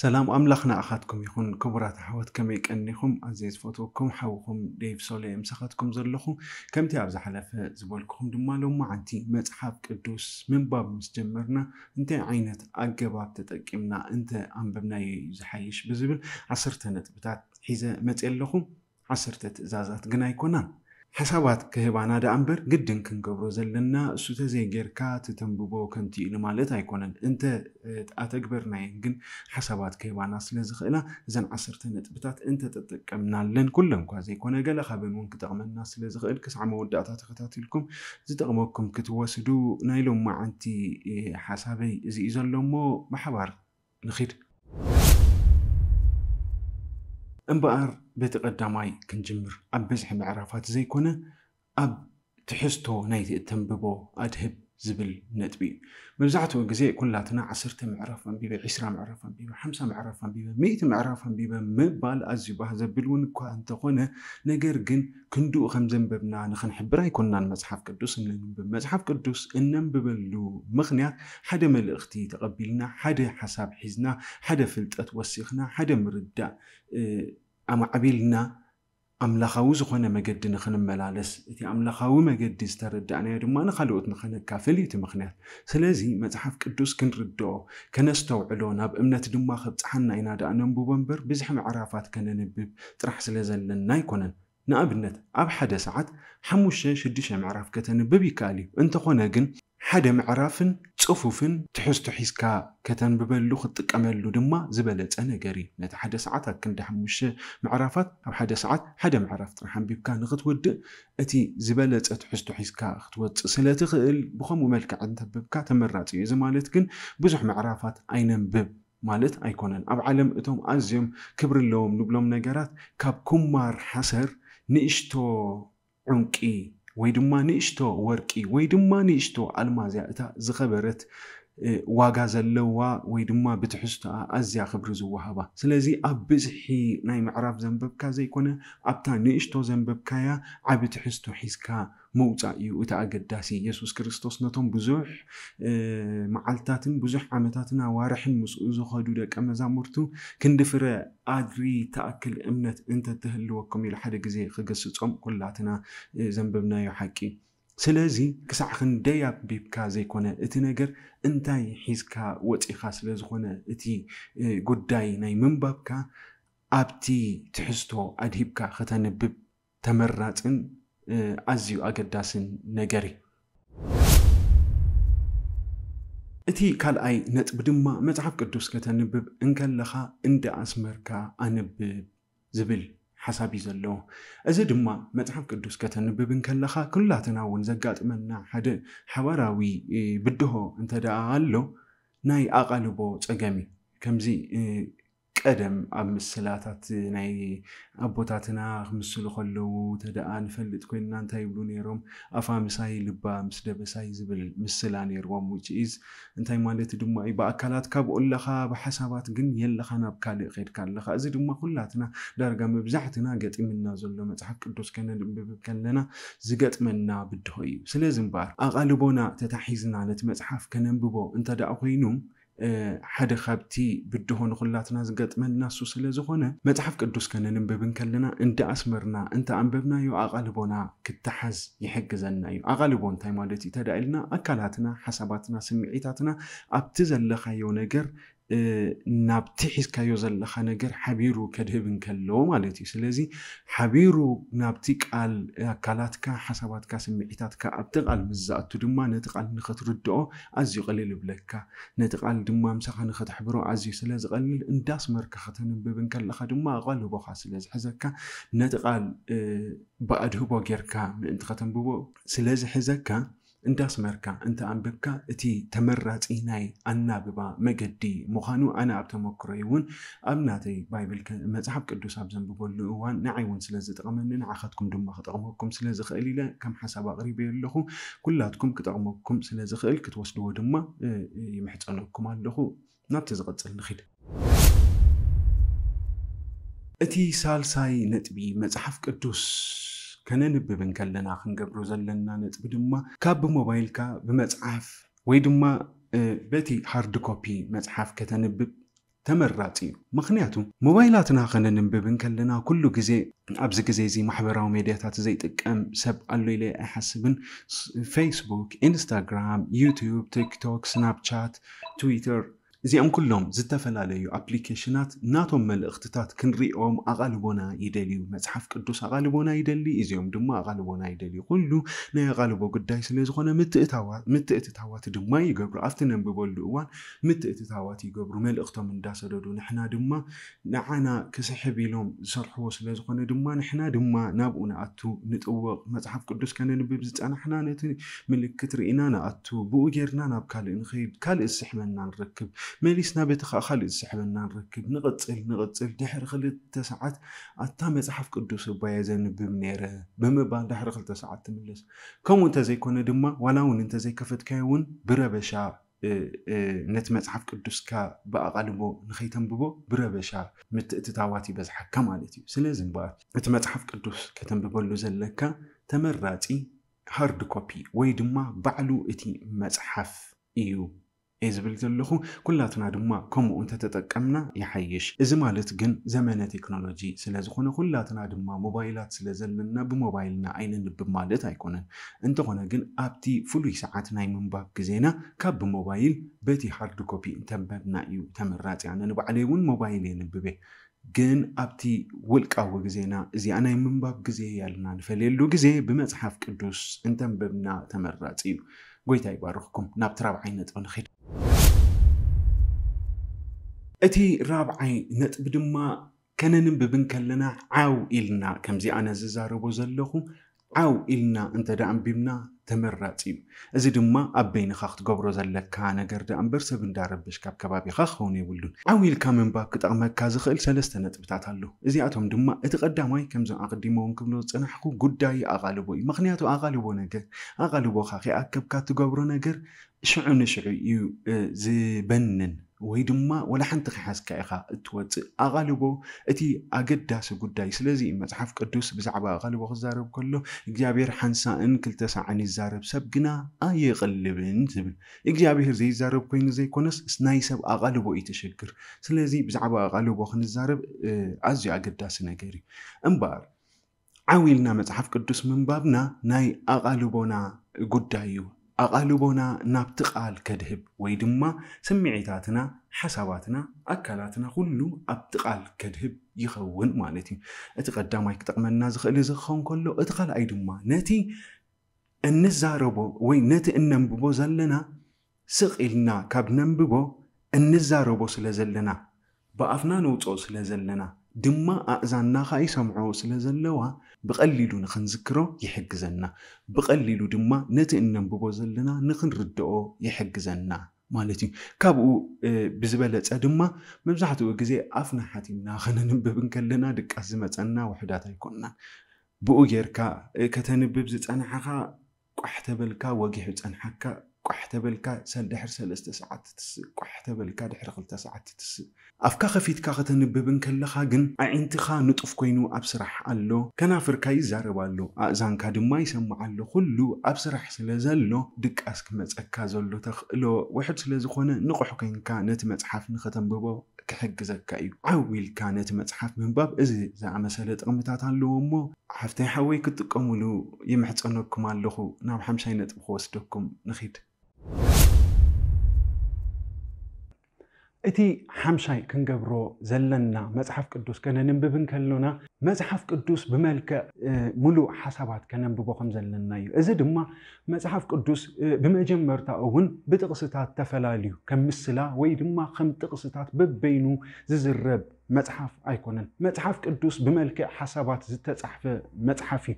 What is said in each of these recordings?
سلام أملخنا أخاتكم يكون كبرى تحوت كم يكنيكم عزيز فوتوكم حوكم ديف سولي مسخاتكم زلخو كم تعرض حلفاء زبالكم دم لو ما عندي متحاب كدوس من باب مستمرنا انت عينت أجباب تتقيمنا انت عم بناي زحيش بزبل عصرتنا بتاعت حيزة متقلخو عصرت زازات جنايكونا ከሰባት ክህባና እምበር ግድን ክንገብሮ ዘለና እሱ ተዘይጌርካ ትተንብቦ ከምቲ ኢሉ ማለት ኣይኮነን እንተ ኣተግበርናየን ግን ሓሳባት ክህባና ስለዝኽእላ እዘን ዓሰርተ ነጥብታት እንተተጠቀምናለን ኩሎ እኳ ዘይኮነ ገለ ካበን እውን ክጠቕመና ስለዝኽእል ክሳዕ መወዳእታ ተከታትልኩም ዝጠቕመኩም ክትወስዱ ናይሎም መዓንቲ ሓሳበይ እዚ እዩ ዘሎሞ ማሕባር ንኽድ እምበኣር በቲ ቀዳማይ ክንጅምር ኣብ በዝሒ ምዕራፋት ዘይኮነ ኣብ ትሕዝቶ ናይቲ እተንብቦ ኣድህብ زبل نتبي مبزعته وقزي كلاتنا عصرته معرفا بيبا عشرة معرفا بيبا حمسة معرفا بيبا مئة معرفا بيبا مبال أزيبها زبلون كو أنتقونا نقر قن كندو خمزن ببنا نخن حبرا يكوننا المزحف كدوس ننبب مزحف كدوس إنن ببلو مغنيات حدا ملغتي تقبلنا حدا حساب حزنا حدا فلت أتوسخنا حدا مرد آه، أما عبيلنا ኣምላኻዊ ዝኾነ መገዲ ንክንመላለስ እቲ ኣምላኻዊ መገዲ ዝተርዳእናዮ ድማ ንካልኦት ንኸነካፍል እዩ እቲ ምክንያት ስለዚ መፅሓፍ ቅዱስ ክንርድኦ ከነስተውዕሎ ናብ እምነት ድማ ከብፅሓና ኢና ደኣ ነንብቦ እምበር ብዙሕ ምዕራፋት ከነንብብ ጥራሕ ስለ ዘለና ኣይኮነን ንኣብነት ኣብ ሓደ ሰዓት ሓሙሽተ ሽዱሽተ ምዕራፍ ከተንብብ ይከኣል እዩ እንተኾነ ግን ሓደ ምዕራፍን ፅፉፍን ትሕዝቶ ሒዝካ ከተንብበሉ ክትጥቀመሉ ድማ ዝበለፀ ነገር እዩ ነቲ ሓደ ሰዓት ኣብ ክንዲ ሓሙሽተ ምዕራፋት ኣብ ሓደ ሰዓት ሓደ ምዕራፍ ጥራሕ ኣንቢብካ ንኽትወድእ እቲ ዝበለፀ ትሕዝቶ ሒዝካ ክትወፅእ ስለትኽእል ብከምኡ መልክዕ እንተብብካ ተመራፂ እዩ እዚ ማለት ግን ብዙሕ ምዕራፋት ኣይነንብብ ማለት ኣይኮነን ኣብ ዓለም እቶም ኣዝዮም ክብሪ ኣለዎም ንብሎም ነገራት ካብ ኩማር ሓሰር ንእሽቶ ዑንቂ ويدما نيشتو وركي ويدما نيشتو المازيا اتا زخبرت ዋጋ ዘለዋ ወይ ድማ ብትሕዝቶኣ ኣዝያ ክብሪ ዝወሃባ ስለዚ ኣብ ብዝሒ ናይ ምዕራፍ ዘንበብካ ዘይኮነ ኣብታ ንእሽቶ ዘንበብካያ ዓብ ትሕዝቶ ሒዝካ መውፃእ እዩ እቲ ኣገዳሲ የሱስ ክርስቶስ ነቶም ብዙሕ መዓልትታትን ብዙሕ ዓመታትን ኣዋርሕን ምስኡ ዝኸዱ ደቀ መዛሙርቱ ክንዲፍረ ኣድሪ ተኣክል እምነት እንተትህልወኩም ኢሉ ሓደ ግዜ ክገስፆም ኩላትና ዘንበብናዮ ሓቂ ስለዚ ክሳዕ ክንደይ ኣቢብካ ዘይኮነ እቲ ነገር እንታይ ሒዝካ ወፂኻ ስለ ዝኾነ እቲ ጉዳይ ናይ ምንባብካ ኣብቲ ትሕዝቶ ኣድሂብካ ከተንብብ ተመራፅን ኣዝዩ ኣገዳስን ነገር እዩ እቲ ካልኣይ ነጥቢ ድማ መፅሓፍ ቅዱስ ከተንብብ እንከለኻ እንደ ኣስመርካ ኣንብብ ዝብል ሓሳብ እዩ ዘለዎ እዚ ድማ መፅሓፍ ቅዱስ ከተንብብን ከለካ ኩላትና እውን ዘጋጥመና ሓደ ሓባራዊ ብድሆ እንተደኣ ኣሎ ናይ ኣቓልቦ ፀገም እዩ ከምዚ ቀደም ኣብ ምስላታት ናይ ኣቦታትና ክምስሉ ከለዉ እንተደኣ ንፈልጥ ኮይንና እንታይ ይብሉ ነይሮም ኣፋ ምሳይ ልባ ምስ ደበሳይ ዝብል ምስላ ነይርዎም ውጭኢዝ እንታይ ማለት ድማ እዩ ብኣካላት ካብ ኦለኻ ብሓሳባት ግን የለኻ ናብ ካልእ ከድካ ኣለካ እዚ ድማ ኩላትና ዳርጋ መብዛሕትና ገጢምና ዘሎ መፅሓፍ ቅዱስ ከነንብብ ከለና ዝገጥመና ብድሆ እዩ ስለዚ እምበር ኣቓልቦና ተታሒዝና ነቲ መፅሓፍ ከነንብቦ እንተደኣ ኮይኑ ሓደ ካብቲ ብድሆኑ ኩላትና ዝገጥመና እሱ ስለ ዝኾነ መፅሓፍ ቅዱስ ከነ ንንብብን ከለና እንደ ኣስመርና እንተኣንበብናዮ ኣቓልቦና ክትሓዝ ይሕግዘና እዩ ኣቓልቦ እንታይ ማለት እዩ ተዳኢልና ኣካላትና ሓሳባትና ስምዒታትና ኣብቲ ዘለካዮ ነገር ናብቲ ሒዝካዮ ዘለካ ነገር ሓቢሩ ከድህብ ንከለዎ ማለት እዩ ስለዚ ሓቢሩ ናብቲ ቃል ኣካላትካ ሓሳባትካ ስምዒታትካ ኣብቲ ቃል ምዝኣቱ ድማ ነቲ ቃል ንክትርድኦ ኣዝዩ ቀሊል ይብለካ ነቲ ቃል ድማ ምሳኻ ንክትሕብሮ ኣዝዩ ስለዝቀሊል እንዳስመርካ ከተንብብ ንከለካ ድማ ቀልቦካ ስለዝሕዘካ ነቲ ቃል ብኣድህቦ ጌርካ ምእንቲ ከተንብቦ ስለዝሕዘካ انداس مركا انت انبكا اتي تمرات ايناي انا ببا مجدي مخانو انا ابتا مكريون امناتي بايبل مزحب كدوس ابزن ببولوان نعيون سلازي تغمنن عاخدكم دم اخدغمكم سلازي خليلا كم حساب غريب يلخو كلاتكم كتغمكم سلازي خليل كتوصلوا دم يمحتنكم اللخو نبتزغط النخيل اتي سالساي نتبي مزحف كدوس ከነንብብን ከለና ክንገብሮ ዘለና ነጥቢ ድማ ካብ ብሞባይልካ ብመፅሓፍ ወይ ድማ በቲ ሃርድ ኮፒ መፅሓፍ ከተንብብ ተመራፂ እዩ ምክንያቱ ሞባይላትና ከነንብብን ከለና ኩሉ ግዜ ኣብዚ ግዜ እዚ ማሕበራዊ ሜድያታት ዘይጥቀም ሰብ ኣሎ ኢለ ኣይሓስብን ፌስቡክ ኢንስታግራም ዩቱብ ቲክቶክ ስናፕቻት ትዊተር እዚኦም ኩሎም ዝተፈላለዩ ኣፕሊኬሽናት ናቶም መልእኽትታት ክንሪኦም ኣቓልቦና ይደልዩ መፅሓፍ ቅዱስ ኣቓልቦና ይደሊ እዚኦም ድማ ኣቓልቦና ይደልዩ ኩሉ ናይ ኣቓልቦ ጉዳይ ስለ ዝኾነ ምትእትታዋት ድማ ይገብሩ ኣብቲ ነንብበሉ እዋን ምትእትታዋት ይገብሩ መልእኽቶም እንዳሰደዱ ንሕና ድማ ንዓና ክስሕብ ኢሎም ዝሰርሕዎ ስለ ዝኾነ ድማ ንሕና ድማ ናብኡ ንኣቱ ንጥወቕ መፅሓፍ ቅዱስ ከነንብብ ዝፀናሕና ነቲ ምልክት ርኢና ንኣቱ ብኡ ጌርና ናብ ካልእ ንኸይድ ካልእ ዝስሕበና ንረክብ መሊስና በቲ ከዓ ካሊእ ዝስሕበና ንረክብ ንቕፅል ንቕፅል ድሕሪ ክልተ ሰዓት ኣታ መፅሓፍ ቅዱስ እባየ ዘንብብ ነይረ ብምባል ድሕሪ ክልተ ሰዓት ትምለስ ከምኡ እንተዘይኮነ ድማ ዋላ እውን እንተዘይከፈትካዮ እውን ብረበሻ ነቲ መፅሓፍ ቅዱስካ ብኣቓልቦ ንኸይተንብቦ ብረበሻ ምትእትታዋት ይበዝሓካ ማለት እዩ ስለዚ እምበር እቲ መፅሓፍ ቅዱስ ከተንብበሉ ዘለካ ተመራፂ ሃርድ ኮፒ ወይ ድማ ባዕሉ እቲ መፅሓፍ እዩ እየ ዝብል ዘለኹ ኩላትና ድማ ከምኡ እንተተጠቀምና ይሓይሽ እዚ ማለት ግን ዘመነ ቴክኖሎጂ ስለዝኾነ ኩላትና ድማ ሞባይላት ስለዘለና ብሞባይልና ዓይነንብብ ማለት ኣይኮነን እንተኾነ ግን ኣብቲ ፍሉይ ሰዓት ናይ ምንባብ ግዜና ካብ ብሞባይል በቲ ሃርድ ኮፒ እንተንበብና እዩ ተመራፂ ኣነ ንባዕለይ እውን ሞባይል የንብብ ግን ኣብቲ ውልቃዊ ግዜና እዚኣ ናይ ምንባብ ግዜ ያለና ንፈልየሉ ግዜ ብመፅሓፍ ቅዱስ እንተንበብና ተመራፂ እዩ ጎይታ ይባርኽኩም ናብ ራብዓይ ነጥቢ ንኸድ እቲ ራብዓይ ነጥቢ ድማ ከነንብብን ከለና ዓው ኢልና ከምዚ ኣነ ዝዛረቦ ዘለኹ ዓው ኢልና እንተ እንተደኣንቢብና ተመራፂ እዩ እዚ ድማ ኣብ በይንኻ ክትገብሮ ዘለካ ነገር ዳ እምበር ሰብ እንዳረብሽ ካብ ከባቢኻ ክኸውን የብሉን ዓብ ኢልካ ምንባብ ክጠቕመካ ዝኽእል ሰለስተ ነጥብታት ኣሎ እዚኣቶም ድማ እቲ ቀዳማይ ከምዚ ኣቐዲሞውን ክብሎ ዝፅናሕኩ ጉዳይ ኣቓልቦ እዩ ምክንያቱ ኣቓልቦ ነገር ኣቓልቦካ ከይኣከብካ እትገብሮ ነገር ሽዑ ንሽዑ እዩ ዝበንን ወይ ድማ ወላ ሓንቲ ክሓዝካ ኢኻ እትወፅእ ኣቓልቦ እቲ ኣገዳሲ ጉዳይ ስለዚ መፅሓፍ ቅዱስ ብዛዕባ ኣቓልቦ ክዛረብ ከሎ እግዚኣብሔር ሓንሳእን ክልተ ሰዓን ይዛረብ ሰብ ግና ኣየቐልብን ዝብል እግዚኣብሔር ዘይዛረብ ኮይኑ ዘይኮነስ ናይ ሰብ ኣቓልቦ እዩ ተሸግር ስለዚ ብዛዕባ ኣቓልቦ ክንዛረብ ኣዝዩ ኣገዳሲ ነገር እዩ እምበር ዓዊልና መፅሓፍ ቅዱስ ምንባብና ናይ ኣቓልቦና ጉዳይ እዩ أغلبنا نبتقال كذهب ويدما سمعتاتنا حساباتنا أكلاتنا كله أبتقال كذهب يخون مالتي أتقدم ما يكتر من الناس خلي زخون كله أتقال أيدما نتي النزاربو وين نتي النببو زلنا سقلنا كاب ننببو النزاربو سلزلنا بأفنا نوتو سلزلنا ድማ ኣእዛና ኸ ይሰምዖ ስለ ዘለዋ ብቐሊሉ ንክንዝክሮ ይሕግዘና ብቐሊሉ ድማ ነቲ እነንብቦ ዘለና ንክንርድኦ ይሕግዘና ማለት እዩ ካብኡ ብዝበለፀ ድማ መብዛሕትኡ ግዜ ኣፍና ሓቲምና ኸነንብብን ከለና ድቃስ ዝመፀና ውሕዳት ኣይኮንናን ብኡ ጌርካ ከተንብብ ዝፀንሐካ ቋሕተበልካ ወጊሑ ፀንሐካ ቋሕ ተበልካ ድሕሪ ሰለስተ ሰዓት ትስእ ቋሕ ተበልካ ድሕሪ ክልተ ሰዓት ትስእ ኣፍካ ከፊትካ ከተንብብን ከለካ ግን ኣዒንትኻ ንጡፍ ኮይኑ ኣብ ስራሕ ኣሎ ከናፍርካ ይዛረብ ኣሎ ኣእዛንካ ድማ ይሰምዓ ኣሎ ኩሉ ኣብ ስራሕ ስለ ዘሎ ድቃስ ክመፀካ ዘሎ ተኽእሎ ውሕድ ስለ ዝኾነ ንቑሑ ኮንካ ነቲ መፅሓፍ ንኸተንብቦ ክሕግዘካ እዩ ዓዊልካ ነቲ መፅሓፍ ምንባብ እዚ ዝኣመሰለ ጥቕምታት ኣለዎ እሞ ሓፍተይ ሓወይ ክትጥቀምሉ ይምሕፀነኩም ኣለኹ ናብ ሓምሻይ ነጥቢ ክወስደኩም ንኺድ እቲ ሓምሻይ ክንገብሮ ዘለና መፅሓፍ ቅዱስ ከነንብብ ከለና መፅሓፍ ቅዱስ ብመልክዕ ሙሉእ ሓሳባት ከነንብቦ ከም ዘለና እዩ እዚ ድማ መፅሓፍ ቅዱስ ብመጀመርታ እውን ብጥቕስታት ተፈላለዩ ከም ምስላ ወይ ድማ ከም ጥቕስታት በበይኑ ዝዝረብ መፅሓፍ ኣይኮነን መፅሓፍ ቅዱስ ብመልክዕ ሓሳባት ዝተፃሕፈ መፅሓፍ እዩ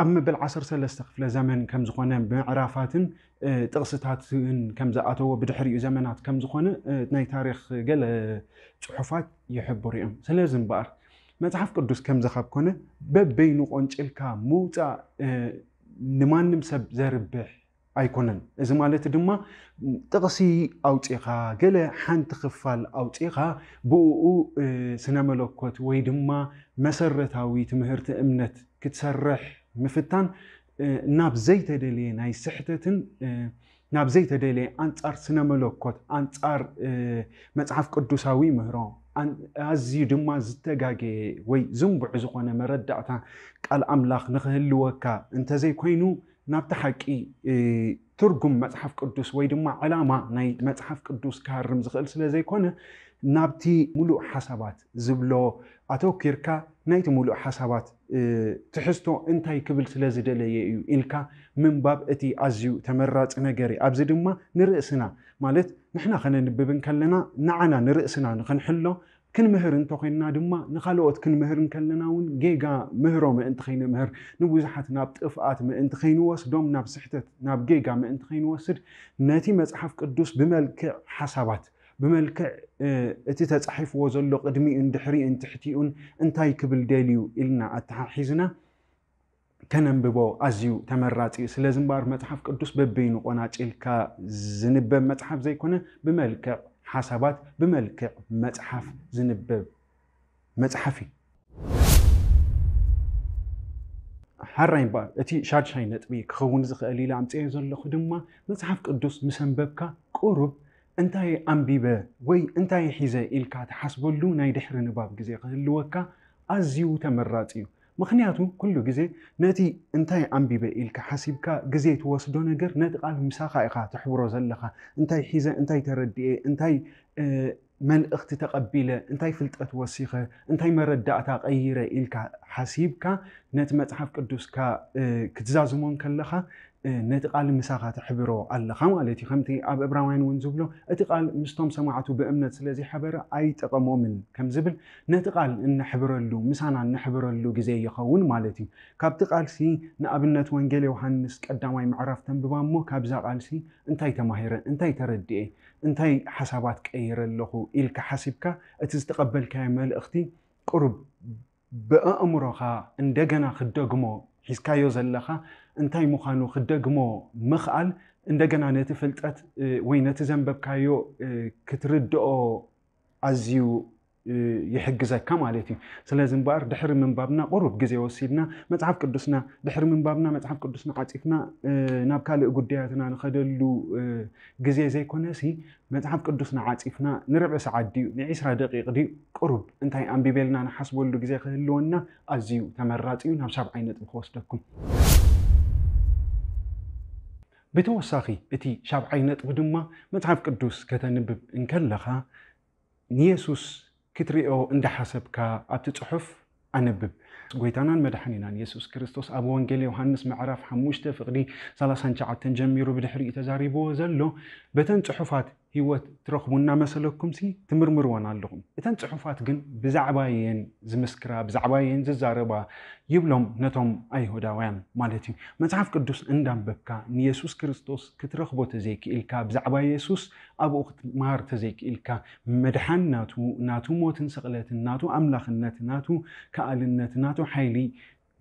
ኣብ መበል 1ሰለስተ ክፍለ ዘመን ከም ዝኾነ ምዕራፋትን ጥቕስታትን ከም ዝኣተዎ ብድሕሪኡ ዘመናት ከም ዝኾነ ናይ ታሪክ ገለ ፅሑፋት ይሕብሩ እዮም ስለዚ እምበኣር መፅሓፍ ቅዱስ ከምዚ ካብ ኮነ በበይኑ ቆንጭልካ ምውፃእ ንማንም ሰብ ዘርብሕ ኣይኮነን እዚ ማለት ድማ ጥቕሲ ኣውፂኻ ገለ ሓንቲ ክፋል ኣውፂኻ ብእኡ ስነ መለኮት ወይ ድማ መሰረታዊ ትምህርቲ እምነት ክትሰርሕ ምፍታን ናብ ዘይተደለየ ናይ ስሕተትን ናብ ዘይተደለየ ኣንፃር ስነ መለኮት ኣንፃር መፅሓፍ ቅዱሳዊ ምህሮ ኣዝዩ ድማ ዝተጋገየ ወይ ዝምብዑ ዝኾነ መረዳእታ ቃል ኣምላኽ ንክህልወካ እንተዘይኮይኑ نبته حقي ترجم متحف قدوس ويدم علامة ناي متحف كردوس كهرم زغل سلزي كونه نبتي ملو حسابات زبلو أتو كيركا نايت ملو حسابات تحستو انتاي كبل سلزي دلي يو إلكا من باب اتي أزيو تمرات نجاري أبزدم ما نرئسنا مالت نحنا خلينا نبين كلنا نعنا نرئسنا نخنحلو كن مهر انتو خينا دما نخالوت كن مهر كلنا ون جيجا مهرو ما انت خينا مهر نوزحت ناب تفقات ما انت خين وصدوم ناب سحتت ناب جيجا ما انت خين وصد ناتي مزحف قدوس بملك حسابات بملك اتي تزحف وزلو قدمي اندحري انتحتيون انتاي كبل ديليو إلنا التحيزنا كنن ببو أزيو تمراتي سلازم بار متحف قدوس ببينو قناة إلكا زنب متحف زي كنا حسابات بملكع متحف زنبب متحفي حرين با اتي شارج هاي نتبي كخون زخ عم تيه زل لخدم ما متحف قدوس مسنببكا قرب انتاي امبيبه وي انتاي حيزه الكات حسبولو ناي دحر نباب قزي قهلوكا ازيو تمراتيو ምክንያቱም ኩሉ ግዜ ነቲ እንታይ ኣንቢበ ኢልካ ሓሲብካ ግዜ ትወስዶ ነገር ነቲ ቃል ምሳኻ ኢኻ ትሕብሮ ዘለካ እንታይ ሒዘ እንታይ ተረድአ እንታይ መልእኽቲ ተቐቢለ እንታይ ፍልጠት ወሲኸ እንታይ መረዳእታ ቀይረ ኢልካ ሓሲብካ ነቲ መፅሓፍ ቅዱስካ ክትዛዝሞን ከለካ نتي قال مساخات حبرو الله خم قال تي خمتي اب ابراهيم ونزبلو اتي قال مستم سمعته بامنت سلازي حبر اي تقمو من كم زبل نتي قال ان حبرلو مسانا ان حبرلو غزي يخون مالتي كاب تي قال سي نابنت وانجيل يوحنس قداماي معرف تنببامو كاب زق قال سي انتي تماهر انتي تردي انتي حسابات قير لهو الك حسبك اتستقبل كامل اختي قرب بأمرها اندقنا خدقمو حسكايو زلخا እንታይ ምዃኑ ክደግሞ ምኽኣል እንደገና ነቲ ፍልጠት ወይ ነቲ ዘንበብካዮ ክትርድኦ ኣዝዩ ይሕግዘካ ማለት እዩ ስለዚ እምበር ድሕሪ ምንባብና ቁሩብ ግዜ ወሲድና መፅሓፍ ቅዱስና ድሕሪ ምንባብና መፅሓፍ ቅዱስና ዓፂፍና ናብ ካልእ ጉዳያትና ንኸደሉ ግዜ ዘይኮነ መፅሓፍ ቅዱስና ዓፂፍና ንርብዒ ሰዓት ድዩ ንዒስራ ደቂቕ ድዩ ቁሩብ እንታይ ኣንቢቤልና ንሓስበሉ ግዜ ክህልወና ኣዝዩ ተመራፂ እዩ ናብ ሳብዓይ ነጥቢ ክወስደኩም بتوساخي اتي شاب عينت بدما ما تعرف قدوس كتنب ان كان لها نيسوس كتريو اند حسب كا اتصحف انبب ጎይታናን መድሓኒናን የሱስ ክርስቶስ ኣብ ወንጌል ዮሃንስ መዕራፍ 5 ፍቕዲ 39 ጀሚሩ ብድሕሪ ተዛሪብዎ ዘሎ በተን ፅሑፋት ሂወት ትረኽቡና መሰለኩምሲ ትምርምርዎን ኣለኹም እተን ፅሑፋት ግን ብዛዕባ የን ዝምስክራ ብዛዕባ የን ዝዛረባ ይብሎም ነቶም ኣይሁዳውያን ማለት እዩ መፅሓፍ ቅዱስ እንዳንበብካ ንየሱስ ክርስቶስ ክትረኽቦ ተዘይክኢልካ ብዛዕባ የሱስ ኣብኡ ክትመሃር ተዘይክኢልካ መድሓን ናቱ ናቱ ሞትን ስቕለትን ናቱ ኣምላኽነት ናቱ ከኣልነት ناتو حيلي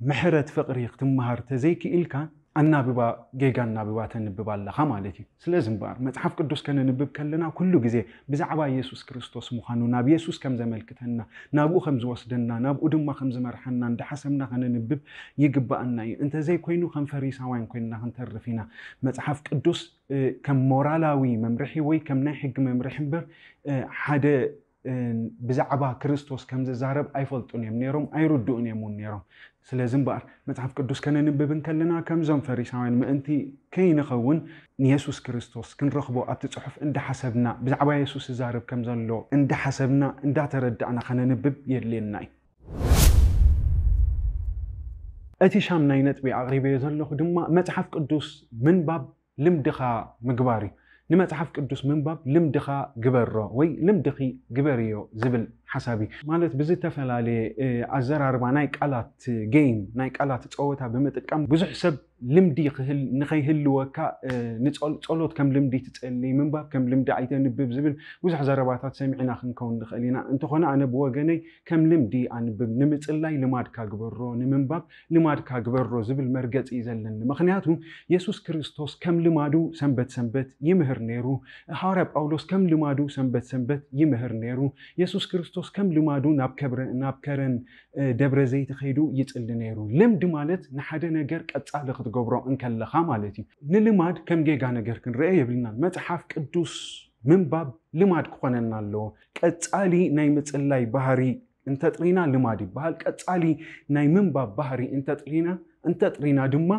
محرت فقري اختمهار تزيكي إلكا أناببا جيجان ناببات نببا لها مالتي سلازم بار متحف قدوس كان نبب كلنا كله جزء بزعبا يسوس كريستوس مخانو ناب يسوس كم زملكتنا نابو خمز وسدنا نابو دم خمز مرحنا ند حسمنا خن نبب يجب أن أنت زي كوينو خم فريسا وين كوينا خن ترفينا متحف قدوس اه، كم مورالاوي ممرحي وي كم ناحق بر اه، حدا ብዛዕባ ክርስቶስ ከም ዝዛረብ ኣይፈልጡን እዮም ነይሮም ኣይርድኡን እዮም እውን ነይሮም ስለዚ እምበኣር መፅሓፍ ቅዱስ ከነንብብ ከለና ከምዞም ፈሪሳውያን ምእንቲ ከይንኸውን ንየሱስ ክርስቶስ ክንረኽቦ ኣብቲ ፅሑፍ እንዳሓሰብና ብዛዕባ የሱስ ዝዛረብ ከም ዘሎ እንዳሓሰብና እንዳተረዳእና ከነንብብ የድልየና እዩ እቲ ሻም ናይ ነጥቢ ኣቕሪበዮ ዘለኹ ድማ መፅሓፍ ቅዱስ ምንባብ ልምድኻ ምግባር እዩ نما تحف كدوس منباب لمدخا قبره وي لمدخي قبريو زبل حسابي مالت بزي تفعل علي عزر أربع نايك ألات جيم نايك ألات تقوتها بمت كم بزح سب لمدي خل نخي هلو كا نتقول تقولت كم لمدي تتقلي من باب كم لمدي عيدا نبب زبل بزح زر أربع تات سامعنا خن كون نخلينا أنت خنا أنا بوجني كم لمدي عن بب نمت الله لمار كعبرو نمن باب لمار كعبرو زبل مرجت إزلن مخنياتهم يسوع كريستوس كم لمادو سنبت سنبت يمهر نيرو حارب أولس كم لمادو سنبت سنبت يمهر نيرو يسوع كريستوس ክርስቶስ ከም ልማዱ ናብ ከረን ደብረ ዘይት ይፅሊ ነይሩ ልምዲ ማለት ንሓደ ነገር ቀፃሊ ክትገብሮ እንከለካ ማለት እዩ ንልማድ ከም ጌጋ ነገር ክንርአ የብልናን መፅሓፍ ቅዱስ ምንባብ ልማድ ክኾነና ኣለዎ ቀፃሊ ናይ ምፅላይ ባህሪ እንተጥሪና ልማድ ይበሃል ቀፃሊ ናይ ምንባብ ባህሪ እንተጥሪና እንተ ጥሪና ድማ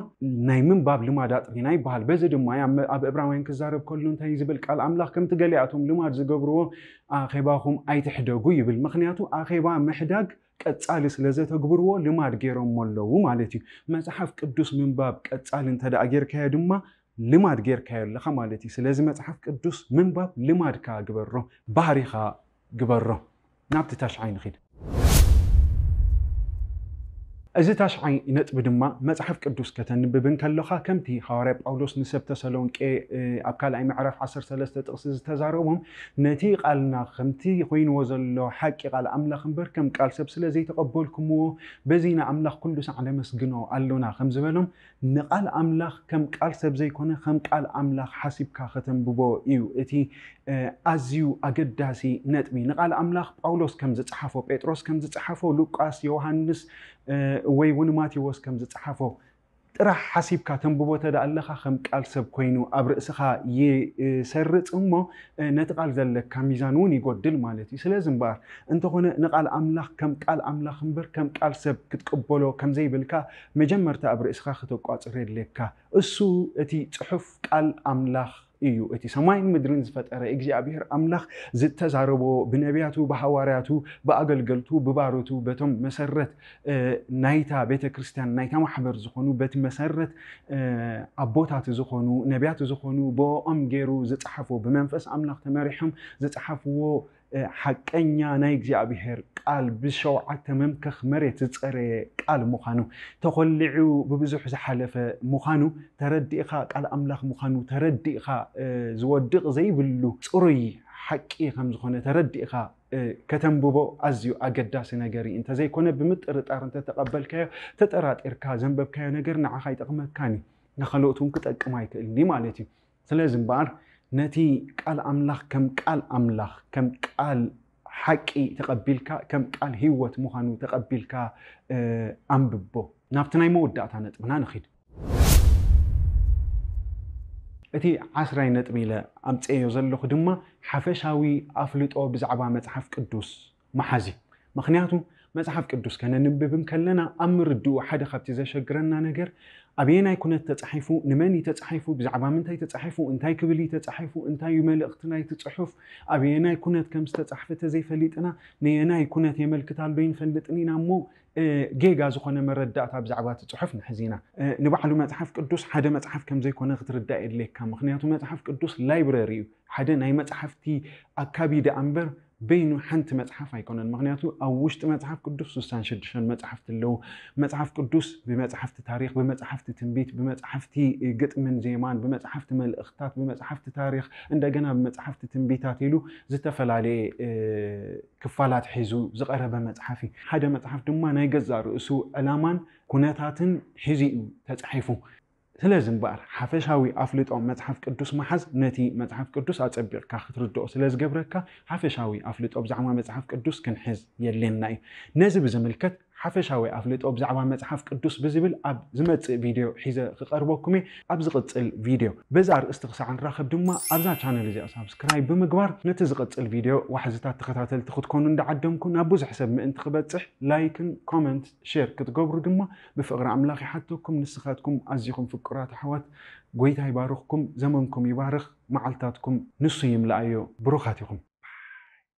ናይ ምንባብ ልማድ ኣጥሪናይ ይበሃል በዚ ድማ ኣብ ዕብራውያን ክዛረብ ከሎ እንታይ ዝብል ቃል ኣምላኽ ከምቲ ገሊኣቶም ልማድ ዝገብርዎ ኣኼባኹም ኣይትሕደጉ ይብል ምክንያቱ ኣኼባ ምሕዳግ ቀፃሊ ስለዘተግብርዎ ልማድ ገይሮም ኣለዉ ማለት እዩ መፅሓፍ ቅዱስ ምንባብ ቀፃሊ እንተደኣ ጌርካዮ ድማ ልማድ ጌርካዮ ኣለካ ማለት እዩ ስለዚ መፅሓፍ ቅዱስ ምንባብ ልማድካ ግበሮ ባህሪካ ግበሮ ናብቲ ታሽዓይ ንኽድ እዚ ታሽዓይ ነጥቢ ድማ መፅሓፍ ቅዱስ ከተንብብን ከለካ ከምቲ ሃዋርያ ጳውሎስ ንሰብ ተሰሎንቄ ኣብ ካልኣይ ምዕራፍ 13 ጥቕሲ ዝተዛረቦም ነቲ ቃልና ከምቲ ኮይንዎ ዘሎ ሓቂ ቃል ኣምላኽ እምበር ከም ቃል ሰብ ስለዘይተቐበልኩምዎ በዚ ኣምላኽ ኩሉ ሳዕ ነመስግኖ ኣሎና ከም ዝበሎም ንቃል ኣምላኽ ከም ቃል ሰብ ዘይኮነ ከም ቃል ኣምላኽ ሓሲብካ ከተንብቦ እዩ እቲ ኣዝዩ ኣገዳሲ ነጥቢ ንቃል ኣምላኽ ጳውሎስ ከም ዝፀሓፎ ጴጥሮስ ከም ዝፀሓፎ ሉቃስ ዮሃንስ ወይ እውን ማቴዎስ ከም ዝፀሓፎ ጥራሕ ሓሲብካ ተንብቦ ተዳ ኣለካ ከም ቃል ሰብ ኮይኑ ኣብ ርእስኻ ይሰርፅ እሞ ነቲ ቃል ዘለካ ሚዛን እውን ይጎድል ማለት እዩ ስለዚ እምበር እንተኾነ ንቃል ኣምላኽ ከም ቃል ኣምላኽ እምበር ከም ቃል ሰብ ክትቅበሎ ከም ዘይብልካ መጀመርታ ኣብ ርእስኻ ክተቋፅር የድልየካ እሱ እቲ ፅሑፍ ቃል ኣምላኽ እዩ እቲ ሰማይን ምድርን ዝፈጠረ እግዚኣብሔር ኣምላኽ ዝተዛረቦ ብነቢያቱ ብሃዋርያቱ ብኣገልገልቱ ብባሮቱ በቶም መሰረት ናይታ ቤተ ክርስቲያን ናይታ ማሕበር ዝኾኑ በቲ መሰረት ኣቦታት ዝኾኑ ነቢያት ዝኾኑ ብኦም ገይሩ ዝፀሓፎ ብመንፈስ ኣምላኽ ተመሪሖም ዝፀሓፍዎ حقنيا ناي اغزابيهر قال بشو عتمم كخ مريت تصري قال مخانو تخلعو ببزح زحلفه مخانو تردي اخا قال املاخ مخانو تردي اخا زودق زي بلو صري حقي خم زخنه تردي اخا كتنبوبو ازيو اغداسي نغري انت زي كونه بمطر طار انت تقبلك تطرات اركا زنبب كاي نغر نعخاي تقمكاني نخلوتون كتقمايك لي مالتي سلازم بار نتي قال أملاخ كم قال أملاخ كم قال حقي تقبلك كم قال هوة مهانو تقبلك أمببو نفتنا يمود دعتا نتبنا نخيد أتي عسرين نتميلة أمت إيو زلو خدمة حفشاوي أفلت أو بزعبا متحف قدوس محازي مخنياتو متحف قدوس كان نببهم كلنا أمر دو حدا خبتي زي شقرنا نقر أبينا يكون كنت تتحيفو نمني بزعبا من تاي تتحيفو انتاي كبلي تتحيفو انتاي يمال اختناي تتحيف أبينا يكون كنت كمس تتحفت زي فليتنا نينا يكون كنت كتال بين فليتني نامو ጌጋ ዝኾነ መረዳእታ ብዛዕባ እቲ ፅሑፍ حدا ንባዕሉ መፅሓፍ ቅዱስ ሓደ መፅሓፍ ከም ዘይኮነ ክትርዳእ የድልየካ ምክንያቱ መፅሓፍ ቅዱስ ላይብረሪ እዩ ሓደ ናይ መፅሓፍቲ ኣካቢደ እምበር بينو حنت متحف ايكون المغنياتو او وشت متحف قدوس سوسان شدشن متحف تلو متحف قدوس بمتحف تاريخ بمتحف تنبيت بمتحف قط من زيمان بمتحف ملئختات بمتحف تاريخ عند جنا بمتحف تنبيتات يلو زتفل عليه آه، كفالات حيزو زقرب متحفي هذا متحف دوما ناي غزا رؤسو الامان كوناتاتن حيزي تتحيفو سلاز مبار حفش هاوي أفلت أو متحف كدوس محز نتي متحف كدوس أتبير كاخر الدو سلاز جبرك حفش هاوي أفلت أو بزعم متحف كدوس كنحز يلين ناي نزب زملكت حفشاوي أفلتو بزعبا متحف قدوس بزبل أب زمت فيديو حيزة قربوكمي أبزغط الفيديو بزار استقصى عن راخب دوما أبزا تشانل زي سبسكرايب بمقبار نتزغط الفيديو وحزتات تخطاتل تخد كون عند عدمكم أبوز حسب ما انت خبتح لايكن كومنت شير كتقبر دوما بفقر عملاقي حتوكم نسخاتكم أزيكم فكرات حوات قويتها يبارخكم زمنكم يبارخ معلتاتكم نصيم لأيو بروخاتكم